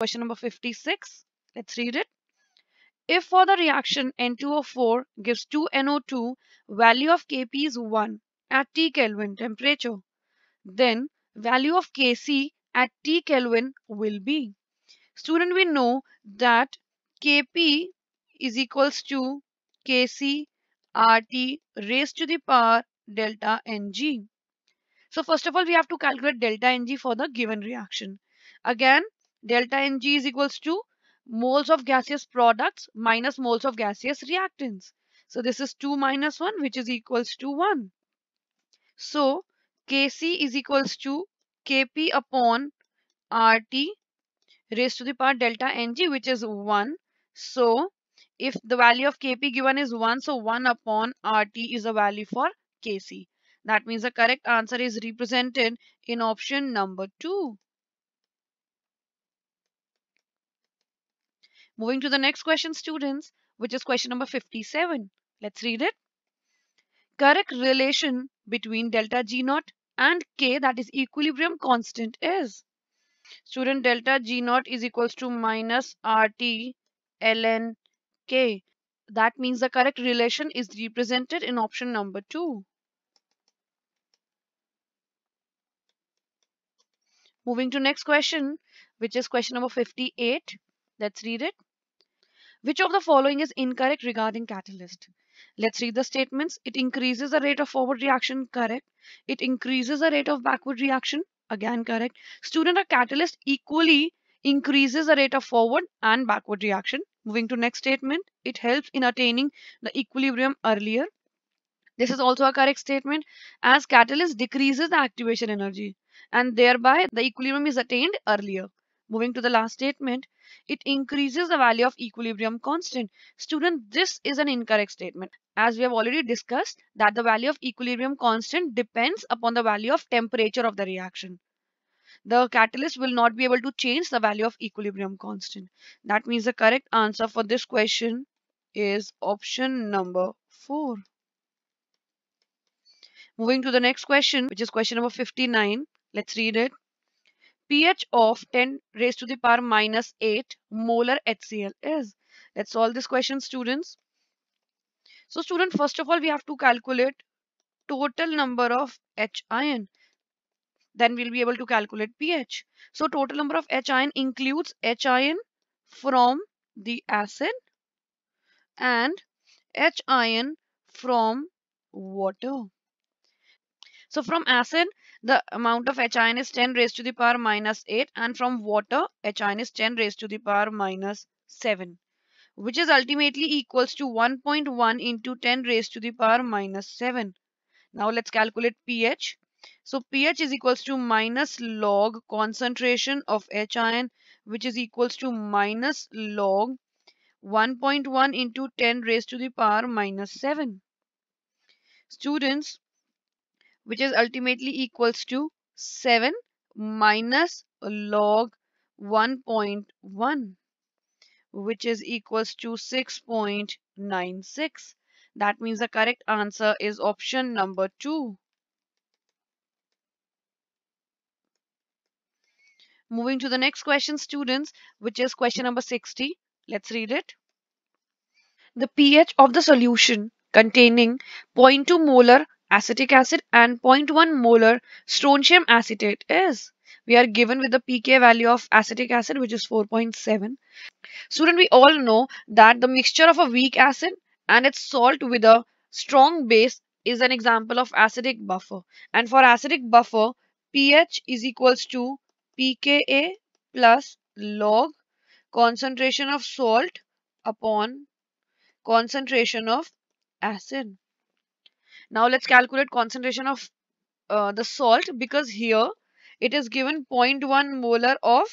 Question number 56. Let's read it. If for the reaction N2O4 gives 2NO2, value of Kp is 1 at T Kelvin temperature, then value of Kc at T Kelvin will be. Student, we know that Kp is equals to Kc RT raised to the power delta Ng. So first of all, we have to calculate delta Ng for the given reaction. Again, delta Ng is equals to moles of gaseous products minus moles of gaseous reactants. So this is 2 minus 1 which is equals to 1. So Kc is equals to Kp upon Rt raised to the power delta Ng which is 1. So if the value of Kp given is 1 so 1 upon Rt is a value for Kc. That means the correct answer is represented in option number 2. Moving to the next question, students, which is question number 57. Let's read it. Correct relation between delta G naught and K, that is equilibrium constant, is. Student, delta G naught is equals to minus RT ln K. That means the correct relation is represented in option number 2. Moving to next question, which is question number 58. Let's read it. Which of the following is incorrect regarding catalyst? Let's read the statements. It increases the rate of forward reaction, correct. It increases the rate of backward reaction, again correct. Student, a catalyst equally increases the rate of forward and backward reaction. Moving to next statement, it helps in attaining the equilibrium earlier. This is also a correct statement as catalyst decreases the activation energy and thereby the equilibrium is attained earlier. Moving to the last statement, it increases the value of equilibrium constant. Student, this is an incorrect statement. As we have already discussed that the value of equilibrium constant depends upon the value of temperature of the reaction. The catalyst will not be able to change the value of equilibrium constant. That means the correct answer for this question is option number 4. Moving to the next question, which is question number 59. Let's read it pH of 10 raised to the power minus 8 molar HCl is? Let's solve this question students. So student first of all we have to calculate total number of H ion. Then we'll be able to calculate pH. So total number of H ion includes H ion from the acid and H ion from water. So from acid the amount of HIN is 10 raised to the power minus 8 and from water HIN is 10 raised to the power minus 7 which is ultimately equals to 1.1 into 10 raised to the power minus 7. Now let's calculate pH. So pH is equals to minus log concentration of HIN which is equals to minus log 1.1 into 10 raised to the power minus 7. Students, which is ultimately equals to 7 minus log 1.1 which is equals to 6.96. That means the correct answer is option number 2. Moving to the next question students which is question number 60. Let's read it. The pH of the solution containing 0.2 molar acetic acid and 0.1 molar strontium acetate is. We are given with the pK value of acetic acid which is 4.7. Student, we all know that the mixture of a weak acid and its salt with a strong base is an example of acidic buffer. And for acidic buffer, pH is equals to pKa plus log concentration of salt upon concentration of acid. Now let's calculate concentration of uh, the salt because here it is given 0.1 molar of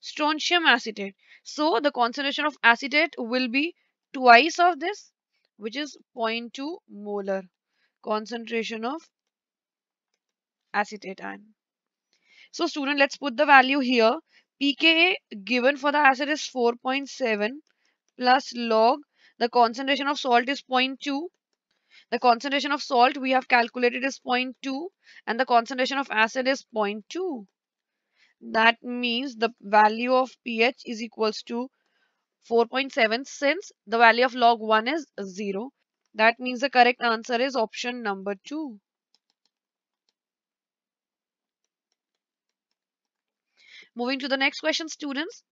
strontium acetate. So the concentration of acetate will be twice of this which is 0.2 molar concentration of acetate ion. So student let's put the value here. pKa given for the acid is 4.7 plus log the concentration of salt is 0.2 the concentration of salt we have calculated is 0.2 and the concentration of acid is 0.2. That means the value of pH is equals to 4.7 since the value of log 1 is 0. That means the correct answer is option number 2. Moving to the next question students.